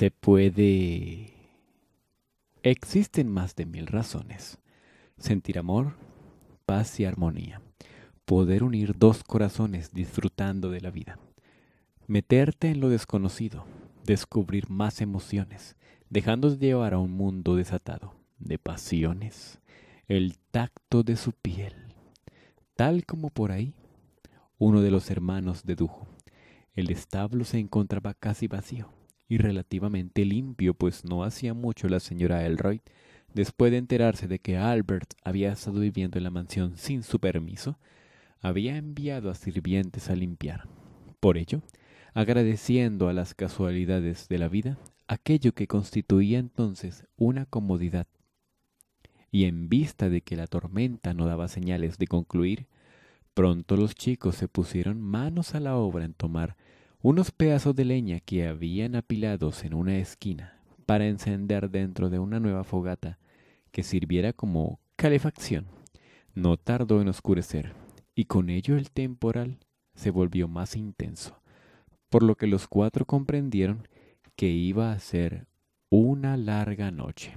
se puede... Existen más de mil razones. Sentir amor, paz y armonía. Poder unir dos corazones disfrutando de la vida. Meterte en lo desconocido. Descubrir más emociones. Dejándote llevar a un mundo desatado de pasiones. El tacto de su piel. Tal como por ahí, uno de los hermanos dedujo. El establo se encontraba casi vacío y relativamente limpio, pues no hacía mucho la señora Elroy, después de enterarse de que Albert había estado viviendo en la mansión sin su permiso, había enviado a sirvientes a limpiar. Por ello, agradeciendo a las casualidades de la vida aquello que constituía entonces una comodidad. Y en vista de que la tormenta no daba señales de concluir, pronto los chicos se pusieron manos a la obra en tomar unos pedazos de leña que habían apilados en una esquina para encender dentro de una nueva fogata que sirviera como calefacción. No tardó en oscurecer, y con ello el temporal se volvió más intenso, por lo que los cuatro comprendieron que iba a ser una larga noche,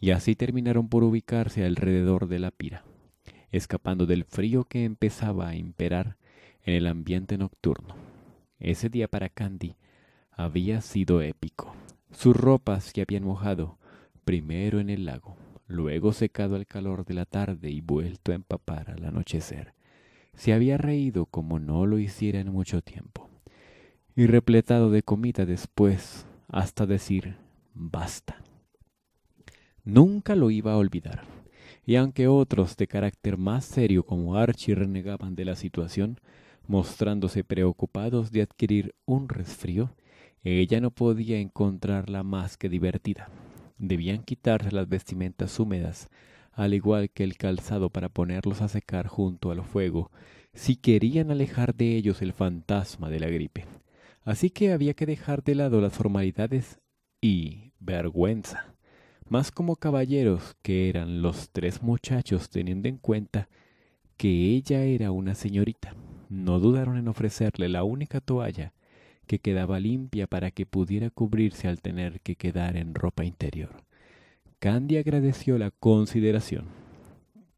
y así terminaron por ubicarse alrededor de la pira, escapando del frío que empezaba a imperar en el ambiente nocturno. Ese día para Candy había sido épico. Sus ropas se habían mojado, primero en el lago, luego secado al calor de la tarde y vuelto a empapar al anochecer, se había reído como no lo hiciera en mucho tiempo, y repletado de comida después hasta decir basta. Nunca lo iba a olvidar, y aunque otros de carácter más serio como Archie renegaban de la situación, mostrándose preocupados de adquirir un resfrío, ella no podía encontrarla más que divertida. Debían quitarse las vestimentas húmedas, al igual que el calzado para ponerlos a secar junto al fuego, si querían alejar de ellos el fantasma de la gripe. Así que había que dejar de lado las formalidades y vergüenza, más como caballeros que eran los tres muchachos teniendo en cuenta que ella era una señorita no dudaron en ofrecerle la única toalla que quedaba limpia para que pudiera cubrirse al tener que quedar en ropa interior. Candy agradeció la consideración.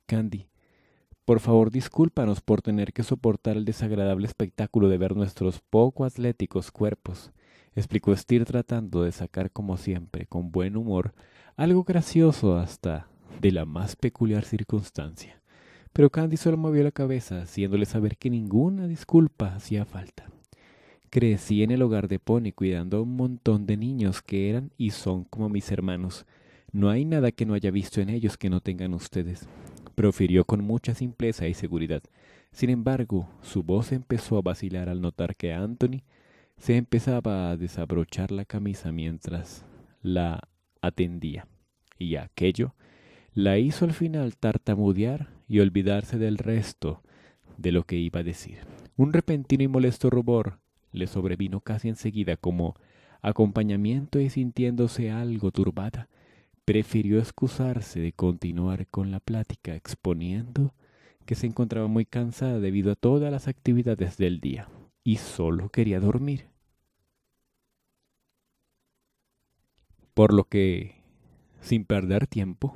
Candy, por favor discúlpanos por tener que soportar el desagradable espectáculo de ver nuestros poco atléticos cuerpos, explicó Steer tratando de sacar como siempre, con buen humor, algo gracioso hasta de la más peculiar circunstancia. Pero Candy solo movió la cabeza, haciéndole saber que ninguna disculpa hacía falta. Crecí en el hogar de Pony cuidando a un montón de niños que eran y son como mis hermanos. No hay nada que no haya visto en ellos que no tengan ustedes, profirió con mucha simpleza y seguridad. Sin embargo, su voz empezó a vacilar al notar que Anthony se empezaba a desabrochar la camisa mientras la atendía. Y aquello la hizo al final tartamudear y olvidarse del resto de lo que iba a decir. Un repentino y molesto rubor le sobrevino casi enseguida como acompañamiento y sintiéndose algo turbada, prefirió excusarse de continuar con la plática exponiendo que se encontraba muy cansada debido a todas las actividades del día y solo quería dormir. Por lo que, sin perder tiempo,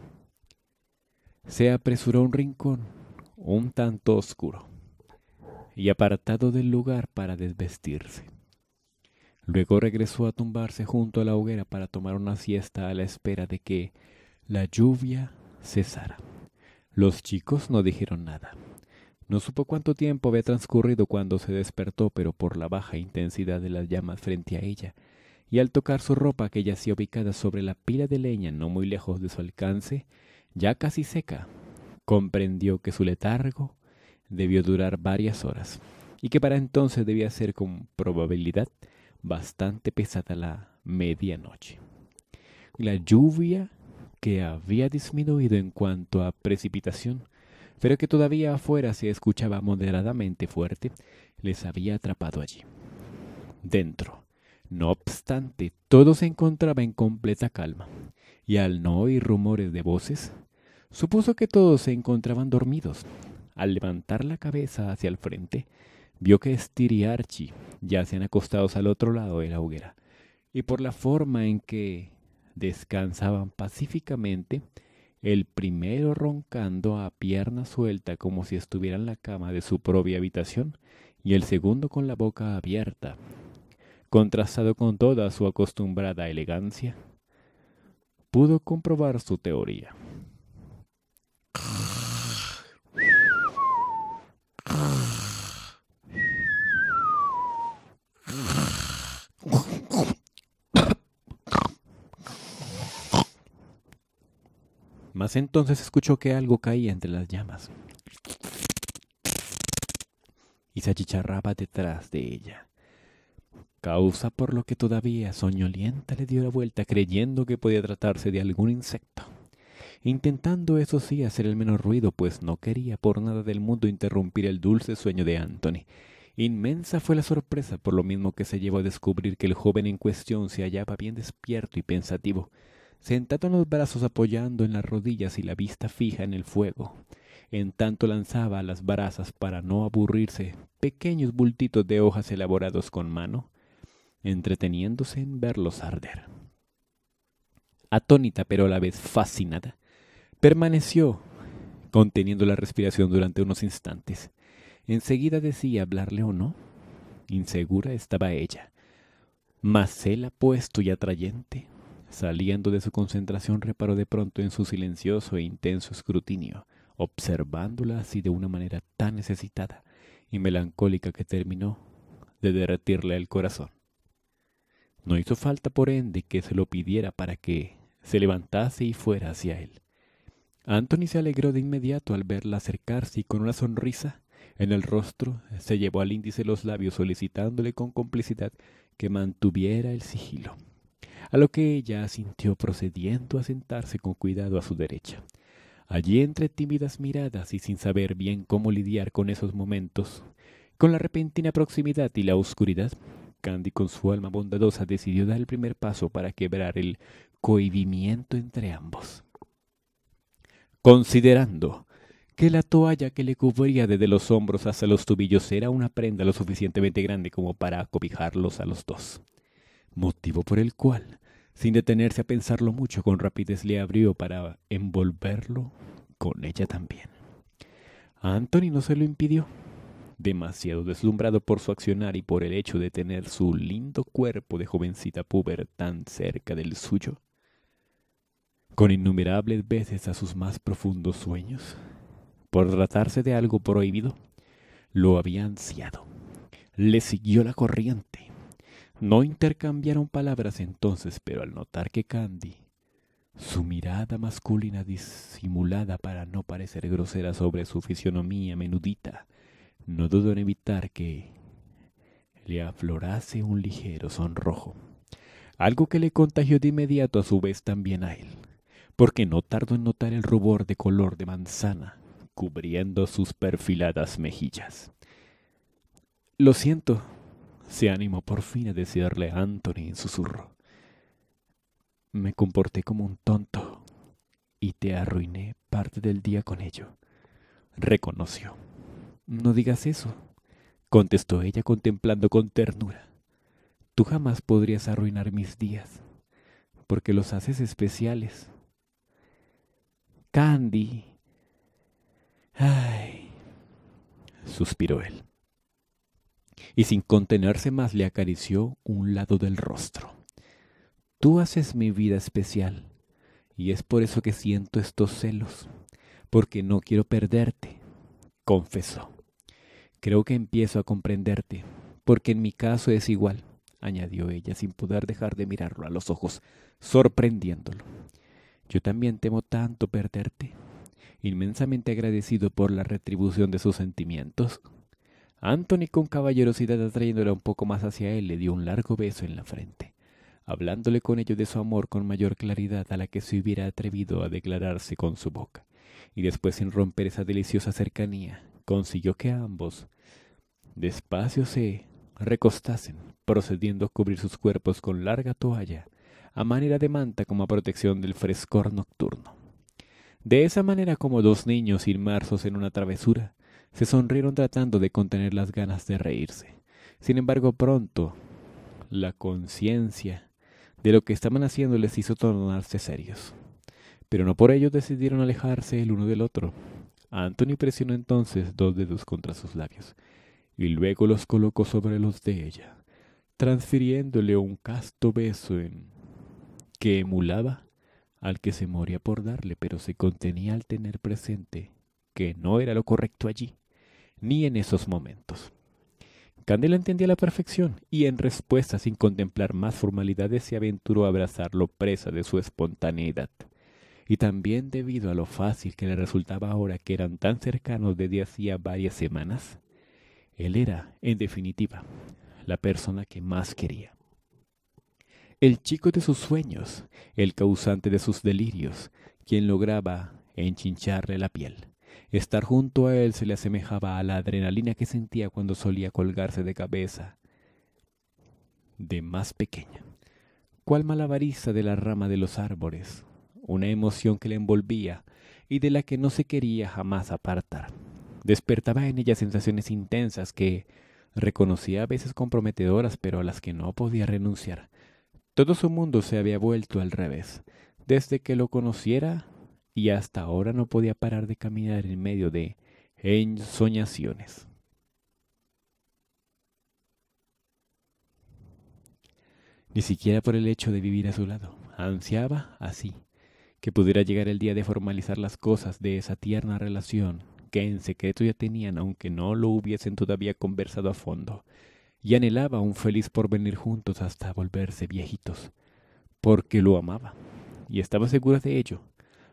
se apresuró a un rincón un tanto oscuro y apartado del lugar para desvestirse. Luego regresó a tumbarse junto a la hoguera para tomar una siesta a la espera de que la lluvia cesara. Los chicos no dijeron nada. No supo cuánto tiempo había transcurrido cuando se despertó, pero por la baja intensidad de las llamas frente a ella, y al tocar su ropa que yacía ubicada sobre la pila de leña no muy lejos de su alcance, ya casi seca, comprendió que su letargo debió durar varias horas y que para entonces debía ser con probabilidad bastante pesada la medianoche. La lluvia que había disminuido en cuanto a precipitación, pero que todavía afuera se escuchaba moderadamente fuerte, les había atrapado allí. Dentro, no obstante, todo se encontraba en completa calma, y al no oír rumores de voces, supuso que todos se encontraban dormidos. Al levantar la cabeza hacia el frente, vio que Stir y Archie yacían acostados al otro lado de la hoguera, y por la forma en que descansaban pacíficamente, el primero roncando a pierna suelta como si estuviera en la cama de su propia habitación, y el segundo con la boca abierta, contrastado con toda su acostumbrada elegancia, pudo comprobar su teoría. Mas entonces escuchó que algo caía entre las llamas y se achicharraba detrás de ella causa por lo que todavía soñolienta le dio la vuelta creyendo que podía tratarse de algún insecto, intentando eso sí hacer el menor ruido, pues no quería por nada del mundo interrumpir el dulce sueño de Anthony. Inmensa fue la sorpresa por lo mismo que se llevó a descubrir que el joven en cuestión se hallaba bien despierto y pensativo, sentado en los brazos apoyando en las rodillas y la vista fija en el fuego. En tanto lanzaba a las brasas para no aburrirse pequeños bultitos de hojas elaborados con mano, entreteniéndose en verlos arder. Atónita pero a la vez fascinada, permaneció conteniendo la respiración durante unos instantes. Enseguida decía hablarle o no. Insegura estaba ella, mas él apuesto y atrayente, saliendo de su concentración, reparó de pronto en su silencioso e intenso escrutinio, observándola así de una manera tan necesitada y melancólica que terminó de derretirle el corazón. No hizo falta, por ende, que se lo pidiera para que se levantase y fuera hacia él. Anthony se alegró de inmediato al verla acercarse y con una sonrisa en el rostro se llevó al índice los labios solicitándole con complicidad que mantuviera el sigilo, a lo que ella asintió procediendo a sentarse con cuidado a su derecha. Allí entre tímidas miradas y sin saber bien cómo lidiar con esos momentos, con la repentina proximidad y la oscuridad, Candy con su alma bondadosa decidió dar el primer paso para quebrar el cohibimiento entre ambos. Considerando que la toalla que le cubría desde los hombros hasta los tubillos era una prenda lo suficientemente grande como para acobijarlos a los dos. Motivo por el cual, sin detenerse a pensarlo mucho, con rapidez le abrió para envolverlo con ella también. A Anthony no se lo impidió. Demasiado deslumbrado por su accionar y por el hecho de tener su lindo cuerpo de jovencita puber tan cerca del suyo, con innumerables veces a sus más profundos sueños, por tratarse de algo prohibido, lo había ansiado. Le siguió la corriente. No intercambiaron palabras entonces, pero al notar que Candy, su mirada masculina disimulada para no parecer grosera sobre su fisionomía menudita, no dudo en evitar que le aflorase un ligero sonrojo, algo que le contagió de inmediato a su vez también a él, porque no tardó en notar el rubor de color de manzana cubriendo sus perfiladas mejillas. Lo siento, se animó por fin a decirle a Anthony en susurro. Me comporté como un tonto y te arruiné parte del día con ello, reconoció. No digas eso, contestó ella contemplando con ternura. Tú jamás podrías arruinar mis días, porque los haces especiales. Candy. Ay, suspiró él. Y sin contenerse más le acarició un lado del rostro. Tú haces mi vida especial, y es por eso que siento estos celos, porque no quiero perderte, confesó. Creo que empiezo a comprenderte, porque en mi caso es igual, añadió ella sin poder dejar de mirarlo a los ojos, sorprendiéndolo. Yo también temo tanto perderte, inmensamente agradecido por la retribución de sus sentimientos. Anthony con caballerosidad atrayéndola un poco más hacia él le dio un largo beso en la frente, hablándole con ello de su amor con mayor claridad a la que se hubiera atrevido a declararse con su boca, y después sin romper esa deliciosa cercanía consiguió que ambos despacio se recostasen, procediendo a cubrir sus cuerpos con larga toalla, a manera de manta como protección del frescor nocturno. De esa manera como dos niños inmersos en una travesura, se sonrieron tratando de contener las ganas de reírse. Sin embargo, pronto la conciencia de lo que estaban haciendo les hizo tornarse serios. Pero no por ello decidieron alejarse el uno del otro. Antonio presionó entonces dos dedos contra sus labios y luego los colocó sobre los de ella, transfiriéndole un casto beso en... que emulaba al que se moría por darle, pero se contenía al tener presente que no era lo correcto allí, ni en esos momentos. Candela entendía la perfección y en respuesta, sin contemplar más formalidades, se aventuró a abrazarlo presa de su espontaneidad y también debido a lo fácil que le resultaba ahora que eran tan cercanos desde hacía varias semanas, él era, en definitiva, la persona que más quería. El chico de sus sueños, el causante de sus delirios, quien lograba enchincharle la piel. Estar junto a él se le asemejaba a la adrenalina que sentía cuando solía colgarse de cabeza de más pequeña, ¿Cuál malabarista de la rama de los árboles, una emoción que le envolvía y de la que no se quería jamás apartar. Despertaba en ella sensaciones intensas que reconocía a veces comprometedoras, pero a las que no podía renunciar. Todo su mundo se había vuelto al revés. Desde que lo conociera y hasta ahora no podía parar de caminar en medio de ensoñaciones. Ni siquiera por el hecho de vivir a su lado, ansiaba así que pudiera llegar el día de formalizar las cosas de esa tierna relación que en secreto ya tenían aunque no lo hubiesen todavía conversado a fondo, y anhelaba un feliz porvenir juntos hasta volverse viejitos, porque lo amaba, y estaba segura de ello.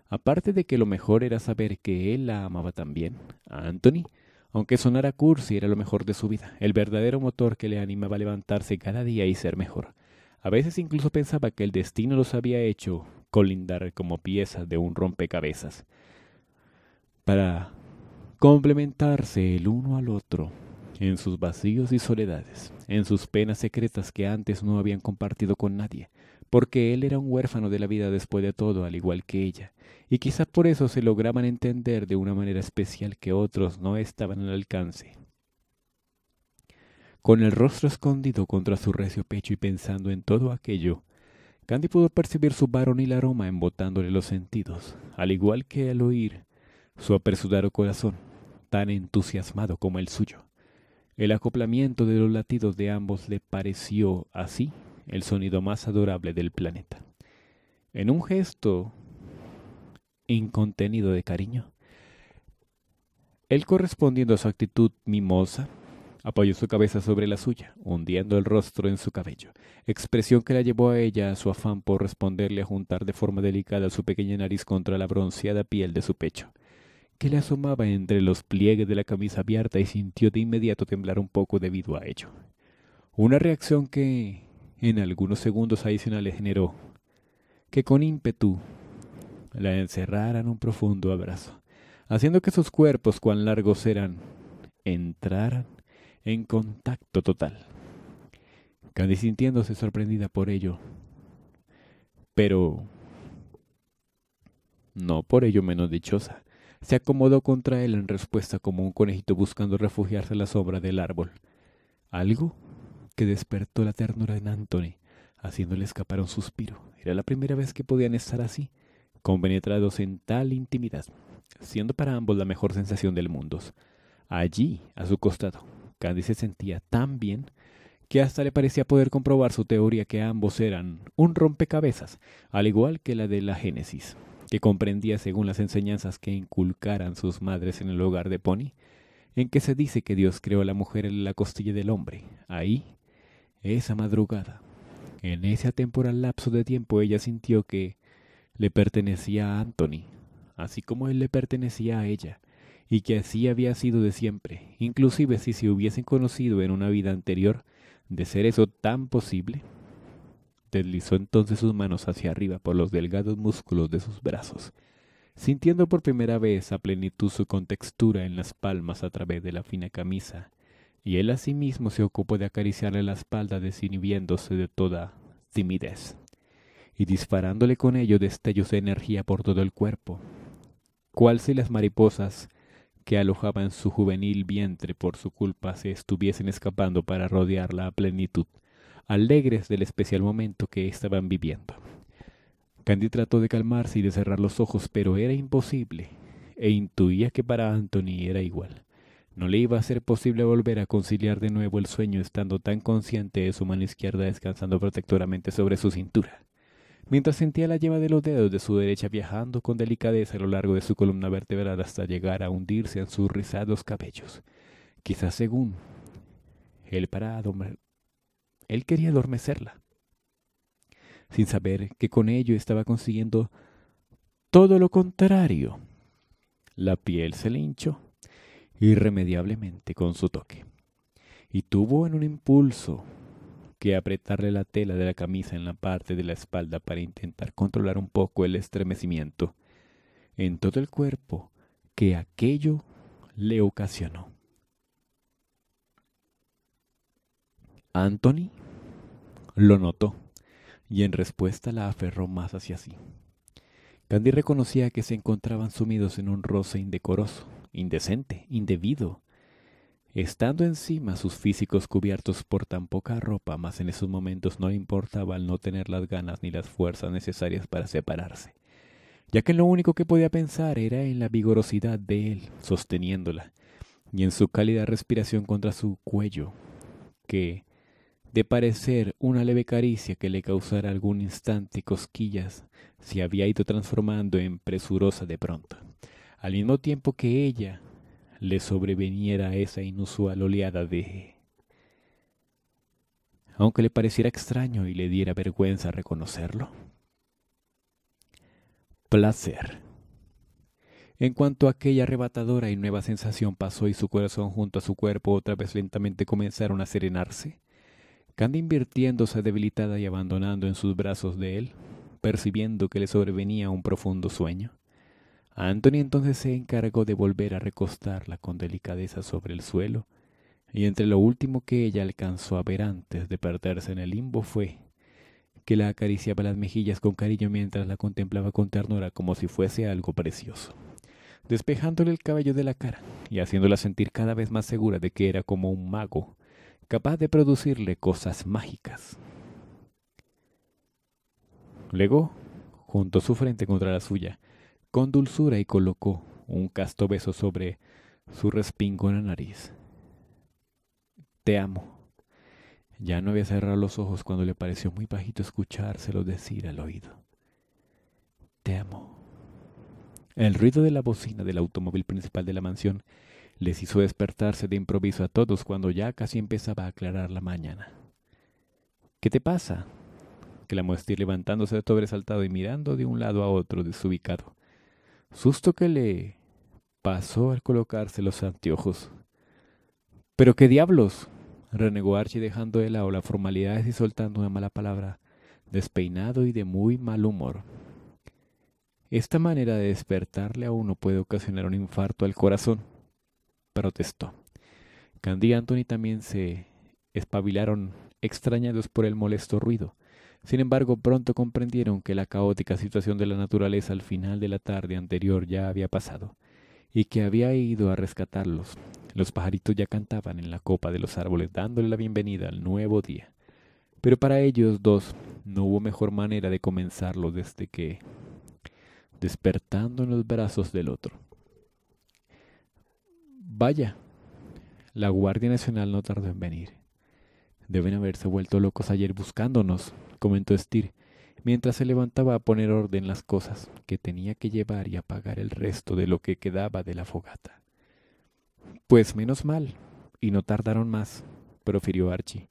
Aparte de que lo mejor era saber que él la amaba también, a Anthony, aunque sonara cursi, era lo mejor de su vida, el verdadero motor que le animaba a levantarse cada día y ser mejor. A veces incluso pensaba que el destino los había hecho colindar como piezas de un rompecabezas para complementarse el uno al otro en sus vacíos y soledades, en sus penas secretas que antes no habían compartido con nadie, porque él era un huérfano de la vida después de todo, al igual que ella, y quizá por eso se lograban entender de una manera especial que otros no estaban al alcance. Con el rostro escondido contra su recio pecho y pensando en todo aquello Candy pudo percibir su varón y el aroma embotándole los sentidos, al igual que al oír su apresurado corazón, tan entusiasmado como el suyo. El acoplamiento de los latidos de ambos le pareció, así, el sonido más adorable del planeta. En un gesto incontenido de cariño, él correspondiendo a su actitud mimosa, Apoyó su cabeza sobre la suya, hundiendo el rostro en su cabello, expresión que la llevó a ella a su afán por responderle a juntar de forma delicada su pequeña nariz contra la bronceada piel de su pecho, que le asomaba entre los pliegues de la camisa abierta y sintió de inmediato temblar un poco debido a ello. Una reacción que, en algunos segundos adicionales, generó que con ímpetu la encerrara en un profundo abrazo, haciendo que sus cuerpos, cuán largos eran, entraran en contacto total. Candy sintiéndose sorprendida por ello, pero no por ello menos dichosa. Se acomodó contra él en respuesta como un conejito buscando refugiarse a la sombra del árbol. Algo que despertó la ternura en Anthony, haciéndole escapar un suspiro. Era la primera vez que podían estar así, compenetrados en tal intimidad, siendo para ambos la mejor sensación del mundo. Allí, a su costado, Candy se sentía tan bien que hasta le parecía poder comprobar su teoría que ambos eran un rompecabezas, al igual que la de la Génesis, que comprendía según las enseñanzas que inculcaran sus madres en el hogar de Pony, en que se dice que Dios creó a la mujer en la costilla del hombre. Ahí, esa madrugada, en ese atemporal lapso de tiempo, ella sintió que le pertenecía a Anthony, así como él le pertenecía a ella y que así había sido de siempre, inclusive si se hubiesen conocido en una vida anterior, de ser eso tan posible. Deslizó entonces sus manos hacia arriba por los delgados músculos de sus brazos, sintiendo por primera vez a plenitud su contextura en las palmas a través de la fina camisa, y él asimismo se ocupó de acariciarle la espalda desinhibiéndose de toda timidez, y disparándole con ello destellos de energía por todo el cuerpo, cual si las mariposas que alojaban su juvenil vientre por su culpa se estuviesen escapando para rodearla a plenitud, alegres del especial momento que estaban viviendo. Candy trató de calmarse y de cerrar los ojos, pero era imposible, e intuía que para Anthony era igual. No le iba a ser posible volver a conciliar de nuevo el sueño estando tan consciente de su mano izquierda descansando protectoramente sobre su cintura mientras sentía la yema de los dedos de su derecha viajando con delicadeza a lo largo de su columna vertebral hasta llegar a hundirse en sus rizados cabellos. Quizás según el para él quería adormecerla, sin saber que con ello estaba consiguiendo todo lo contrario. La piel se le hinchó irremediablemente con su toque y tuvo en un impulso que apretarle la tela de la camisa en la parte de la espalda para intentar controlar un poco el estremecimiento en todo el cuerpo que aquello le ocasionó. Anthony lo notó y en respuesta la aferró más hacia sí. Candy reconocía que se encontraban sumidos en un roce indecoroso, indecente, indebido, Estando encima sus físicos cubiertos por tan poca ropa, mas en esos momentos no le importaba al no tener las ganas ni las fuerzas necesarias para separarse, ya que lo único que podía pensar era en la vigorosidad de él sosteniéndola y en su cálida respiración contra su cuello, que, de parecer una leve caricia que le causara algún instante cosquillas, se había ido transformando en presurosa de pronto, al mismo tiempo que ella, le sobreveniera esa inusual oleada de... Aunque le pareciera extraño y le diera vergüenza reconocerlo. Placer. En cuanto aquella arrebatadora y nueva sensación pasó y su corazón junto a su cuerpo otra vez lentamente comenzaron a serenarse, Candy invirtiéndose debilitada y abandonando en sus brazos de él, percibiendo que le sobrevenía un profundo sueño, Anthony entonces se encargó de volver a recostarla con delicadeza sobre el suelo, y entre lo último que ella alcanzó a ver antes de perderse en el limbo fue que la acariciaba las mejillas con cariño mientras la contemplaba con ternura como si fuese algo precioso, despejándole el cabello de la cara y haciéndola sentir cada vez más segura de que era como un mago, capaz de producirle cosas mágicas. Luego, juntó su frente contra la suya con dulzura y colocó un casto beso sobre su respingona nariz. Te amo. Ya no había cerrado los ojos cuando le pareció muy bajito escuchárselo decir al oído. Te amo. El ruido de la bocina del automóvil principal de la mansión les hizo despertarse de improviso a todos cuando ya casi empezaba a aclarar la mañana. ¿Qué te pasa? clamó Steve levantándose sobresaltado y mirando de un lado a otro desubicado susto que le pasó al colocarse los anteojos. Pero qué diablos, renegó Archie dejando de lado las formalidades y soltando una mala palabra, despeinado y de muy mal humor. Esta manera de despertarle a uno puede ocasionar un infarto al corazón, protestó. Candy y Anthony también se espabilaron, extrañados por el molesto ruido. Sin embargo, pronto comprendieron que la caótica situación de la naturaleza al final de la tarde anterior ya había pasado, y que había ido a rescatarlos. Los pajaritos ya cantaban en la copa de los árboles dándole la bienvenida al nuevo día. Pero para ellos dos no hubo mejor manera de comenzarlo desde que despertando en los brazos del otro. Vaya, la Guardia Nacional no tardó en venir. Deben haberse vuelto locos ayer buscándonos, comentó Stir, mientras se levantaba a poner orden las cosas que tenía que llevar y apagar el resto de lo que quedaba de la fogata. Pues menos mal, y no tardaron más, profirió Archie,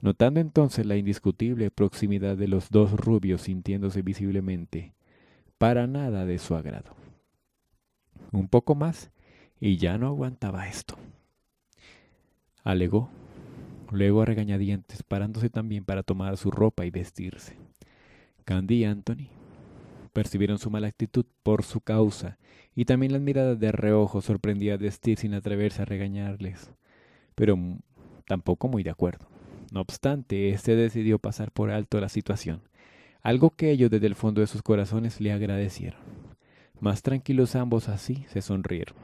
notando entonces la indiscutible proximidad de los dos rubios sintiéndose visiblemente para nada de su agrado. Un poco más y ya no aguantaba esto. Alegó luego a regañadientes, parándose también para tomar su ropa y vestirse. Candy y Anthony percibieron su mala actitud por su causa y también las miradas de reojo sorprendía a vestir sin atreverse a regañarles, pero tampoco muy de acuerdo. No obstante, éste decidió pasar por alto la situación, algo que ellos desde el fondo de sus corazones le agradecieron. Más tranquilos ambos así se sonrieron,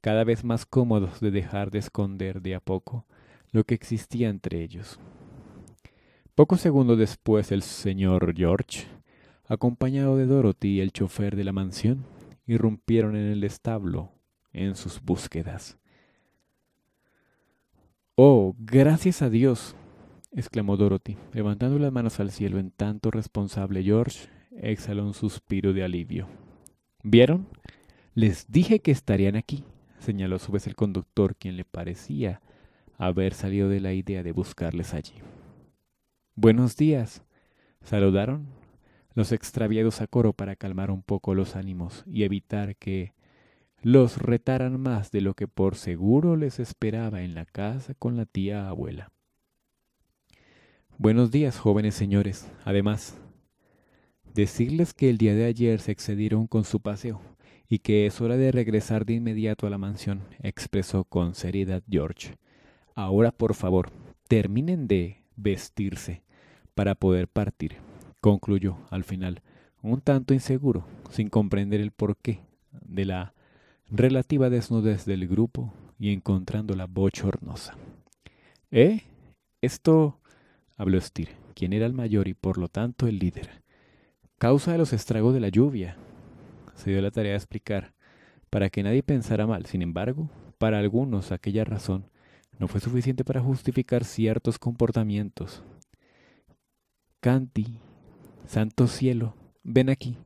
cada vez más cómodos de dejar de esconder de a poco lo que existía entre ellos. Pocos segundos después, el señor George, acompañado de Dorothy, y el chofer de la mansión, irrumpieron en el establo en sus búsquedas. Oh, gracias a Dios, exclamó Dorothy, levantando las manos al cielo en tanto responsable George exhaló un suspiro de alivio. ¿Vieron? Les dije que estarían aquí, señaló a su vez el conductor, quien le parecía haber salido de la idea de buscarles allí. Buenos días. Saludaron los extraviados a coro para calmar un poco los ánimos y evitar que los retaran más de lo que por seguro les esperaba en la casa con la tía abuela. Buenos días, jóvenes señores. Además, decirles que el día de ayer se excedieron con su paseo y que es hora de regresar de inmediato a la mansión, expresó con seriedad George. Ahora, por favor, terminen de vestirse para poder partir, concluyó al final, un tanto inseguro, sin comprender el porqué de la relativa desnudez del grupo y encontrando la bochornosa. ¿Eh? Esto, habló styr quien era el mayor y por lo tanto el líder. Causa de los estragos de la lluvia. Se dio la tarea de explicar, para que nadie pensara mal. Sin embargo, para algunos aquella razón no fue suficiente para justificar ciertos comportamientos. «Candy, santo cielo, ven aquí,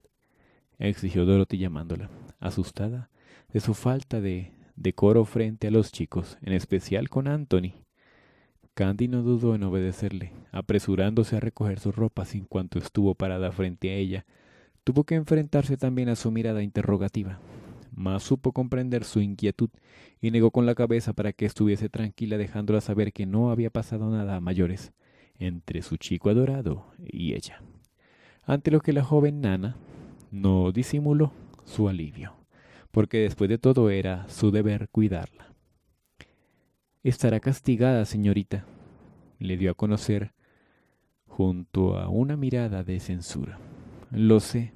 exigió Dorothy llamándola, asustada de su falta de decoro frente a los chicos, en especial con Anthony. Candy no dudó en obedecerle, apresurándose a recoger su ropa sin cuanto estuvo parada frente a ella. Tuvo que enfrentarse también a su mirada interrogativa mas supo comprender su inquietud y negó con la cabeza para que estuviese tranquila dejándola saber que no había pasado nada a mayores entre su chico adorado y ella. Ante lo que la joven nana no disimuló su alivio, porque después de todo era su deber cuidarla. Estará castigada, señorita, le dio a conocer junto a una mirada de censura. Lo sé,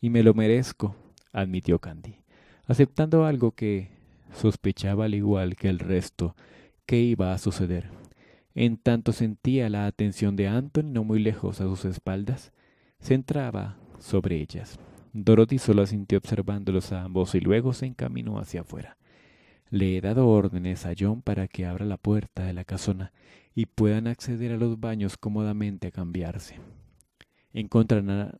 y me lo merezco, admitió Candy aceptando algo que sospechaba al igual que el resto que iba a suceder. En tanto sentía la atención de Anton no muy lejos a sus espaldas, centraba sobre ellas. Dorothy solo asintió observándolos a ambos y luego se encaminó hacia afuera. Le he dado órdenes a John para que abra la puerta de la casona y puedan acceder a los baños cómodamente a cambiarse. Encontrarán...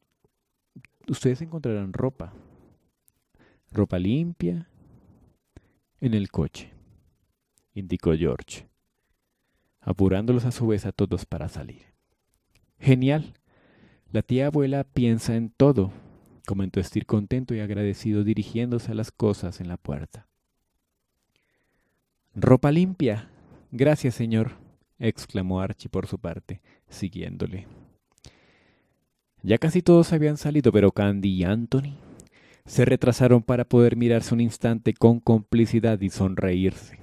Ustedes encontrarán ropa, ropa limpia, en el coche, indicó George, apurándolos a su vez a todos para salir. Genial. La tía abuela piensa en todo, comentó Estir contento y agradecido dirigiéndose a las cosas en la puerta. Ropa limpia. Gracias, señor, exclamó Archie por su parte, siguiéndole. Ya casi todos habían salido, pero Candy y Anthony se retrasaron para poder mirarse un instante con complicidad y sonreírse,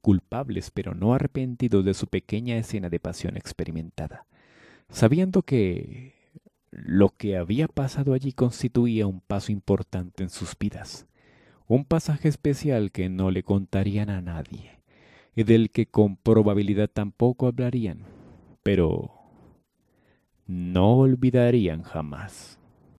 culpables pero no arrepentidos de su pequeña escena de pasión experimentada, sabiendo que lo que había pasado allí constituía un paso importante en sus vidas, un pasaje especial que no le contarían a nadie y del que con probabilidad tampoco hablarían, pero no olvidarían jamás.